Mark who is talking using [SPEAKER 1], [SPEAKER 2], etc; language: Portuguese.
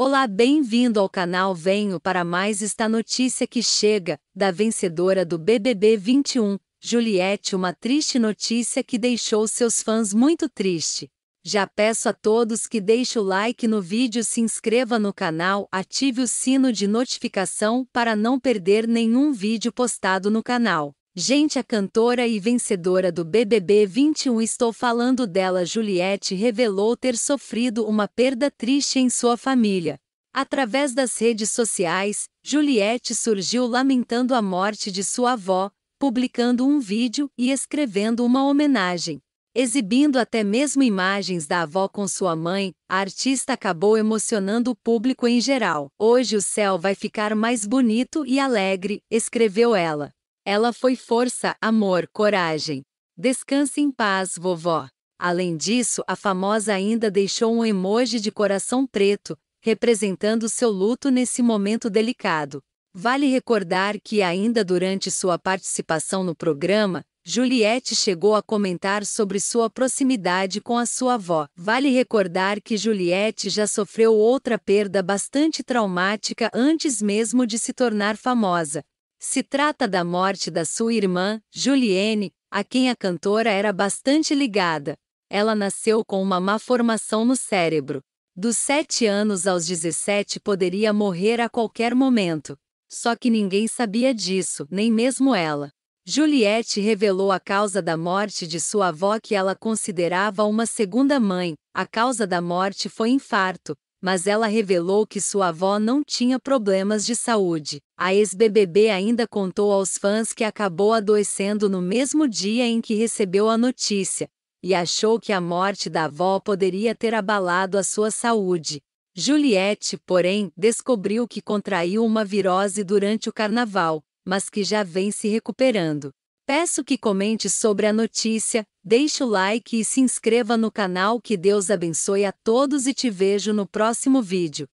[SPEAKER 1] Olá, bem-vindo ao canal Venho para mais esta notícia que chega, da vencedora do BBB 21, Juliette, uma triste notícia que deixou seus fãs muito triste. Já peço a todos que deixe o like no vídeo, se inscreva no canal, ative o sino de notificação para não perder nenhum vídeo postado no canal. Gente, a cantora e vencedora do BBB 21, estou falando dela, Juliette revelou ter sofrido uma perda triste em sua família. Através das redes sociais, Juliette surgiu lamentando a morte de sua avó, publicando um vídeo e escrevendo uma homenagem. Exibindo até mesmo imagens da avó com sua mãe, a artista acabou emocionando o público em geral. Hoje o céu vai ficar mais bonito e alegre, escreveu ela. Ela foi força, amor, coragem. Descanse em paz, vovó. Além disso, a famosa ainda deixou um emoji de coração preto, representando seu luto nesse momento delicado. Vale recordar que, ainda durante sua participação no programa, Juliette chegou a comentar sobre sua proximidade com a sua avó. Vale recordar que Juliette já sofreu outra perda bastante traumática antes mesmo de se tornar famosa, se trata da morte da sua irmã, Julienne, a quem a cantora era bastante ligada. Ela nasceu com uma má formação no cérebro. Dos 7 anos aos 17 poderia morrer a qualquer momento. Só que ninguém sabia disso, nem mesmo ela. Juliette revelou a causa da morte de sua avó que ela considerava uma segunda mãe. A causa da morte foi infarto, mas ela revelou que sua avó não tinha problemas de saúde. A ex-BBB ainda contou aos fãs que acabou adoecendo no mesmo dia em que recebeu a notícia, e achou que a morte da avó poderia ter abalado a sua saúde. Juliette, porém, descobriu que contraiu uma virose durante o carnaval, mas que já vem se recuperando. Peço que comente sobre a notícia, deixe o like e se inscreva no canal. Que Deus abençoe a todos e te vejo no próximo vídeo.